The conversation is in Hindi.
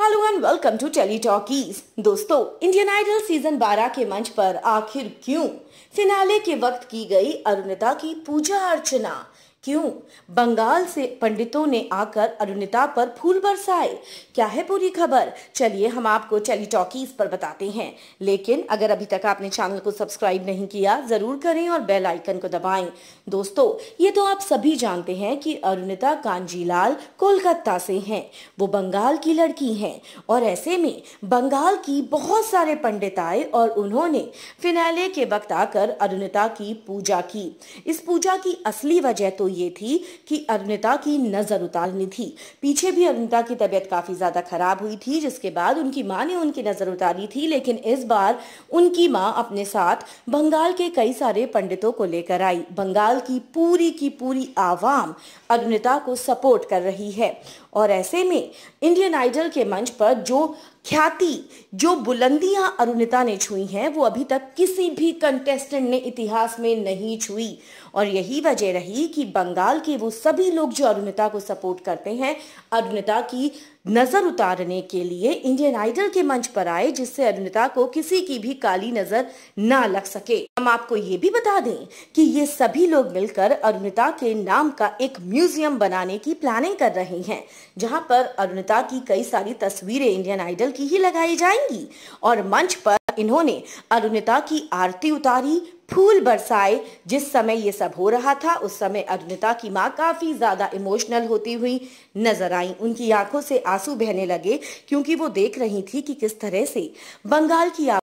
hello and welcome to telly talkies दोस्तों इंडियन आइडल सीजन 12 के मंच पर आखिर क्यों फिनाले के वक्त की गई अरुणिता की पूजा अर्चना क्यों बंगाल से पंडितों ने आकर अरुणिता पर फूल बरसाए क्या है पूरी खबर चलिए हम आपको टेलीटॉकीज पर बताते हैं लेकिन अगर अभी तक आपने चैनल को सब्सक्राइब नहीं किया ज़रूर करें और बेल आइकन को दबाएं दोस्तों ये तो आप सभी जानते हैं कि अरुणिता कांजीलाल कोलकाता से हैं वो बंगाल की लड़की हैं और ऐसे में बंगाल की बहुत सारे पंडित आए और उन्होंने फिनाले के वक्त आकर अरुणिता की पूजा की इस पूजा की असली वजह तो ये थी कि अरुणिता की नज़र उतारनी थी पीछे भी अरुणिता की तबीयत काफ़ी ज़्यादा ख़राब हुई थी जिसके बाद उनकी माँ ने उनकी नज़र उतारी थी लेकिन इस बार उनकी माँ अपने साथ बंगाल के कई सारे पंडितों को लेकर आई बंगाल की पूरी की पूरी आवाम अरुणिता को सपोर्ट कर रही है और ऐसे में इंडियन आइडल के मंच पर जो ख्याति जो बुलंदियां अरुणिता ने छुई हैं वो अभी तक किसी भी कंटेस्टेंट ने इतिहास में नहीं छुई और यही वजह रही कि बंगाल के वो सभी लोग जो अरुणिता को सपोर्ट करते हैं अरुणिता की नजर उतारने के लिए इंडियन आइडल के मंच पर आए जिससे अरुणिता को किसी की भी काली नजर ना लग सके हम आपको ये भी बता दें कि ये सभी लोग मिलकर अरुणिता के नाम का एक म्यूजियम बनाने की प्लानिंग कर रहे हैं जहां पर अरुणिता की कई सारी तस्वीरें इंडियन आइडल की ही लगाई जाएंगी और मंच पर इन्होंने अरुणिता की आरती उतारी फूल बरसाए जिस समय ये सब हो रहा था उस समय अरुणिता की माँ काफ़ी ज़्यादा इमोशनल होती हुई नजर आई उनकी आंखों से आंसू बहने लगे क्योंकि वो देख रही थी कि किस तरह से बंगाल की